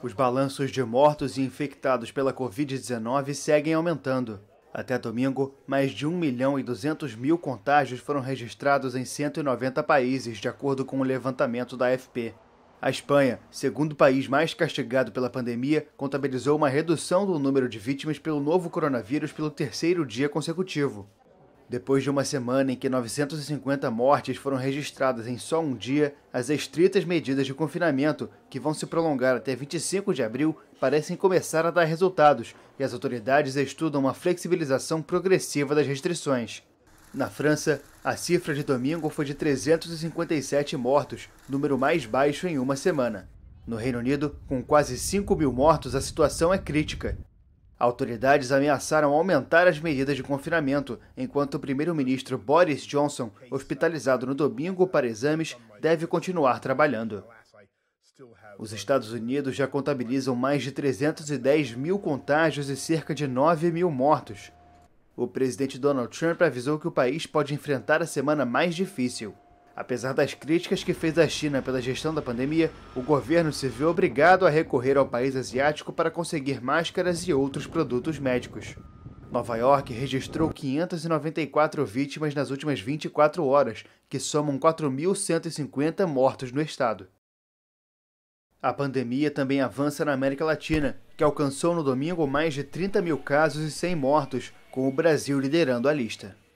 Os balanços de mortos e infectados pela Covid-19 seguem aumentando. Até domingo, mais de 1 milhão e 200 mil contágios foram registrados em 190 países, de acordo com o levantamento da AFP. A Espanha, segundo país mais castigado pela pandemia, contabilizou uma redução do número de vítimas pelo novo coronavírus pelo terceiro dia consecutivo. Depois de uma semana em que 950 mortes foram registradas em só um dia, as estritas medidas de confinamento, que vão se prolongar até 25 de abril, parecem começar a dar resultados e as autoridades estudam uma flexibilização progressiva das restrições. Na França, a cifra de domingo foi de 357 mortos, número mais baixo em uma semana. No Reino Unido, com quase 5 mil mortos, a situação é crítica. Autoridades ameaçaram aumentar as medidas de confinamento, enquanto o primeiro-ministro Boris Johnson, hospitalizado no domingo para exames, deve continuar trabalhando. Os Estados Unidos já contabilizam mais de 310 mil contágios e cerca de 9 mil mortos. O presidente Donald Trump avisou que o país pode enfrentar a semana mais difícil. Apesar das críticas que fez à China pela gestão da pandemia, o governo se viu obrigado a recorrer ao país asiático para conseguir máscaras e outros produtos médicos. Nova York registrou 594 vítimas nas últimas 24 horas, que somam 4.150 mortos no estado. A pandemia também avança na América Latina, que alcançou no domingo mais de 30 mil casos e 100 mortos, com o Brasil liderando a lista.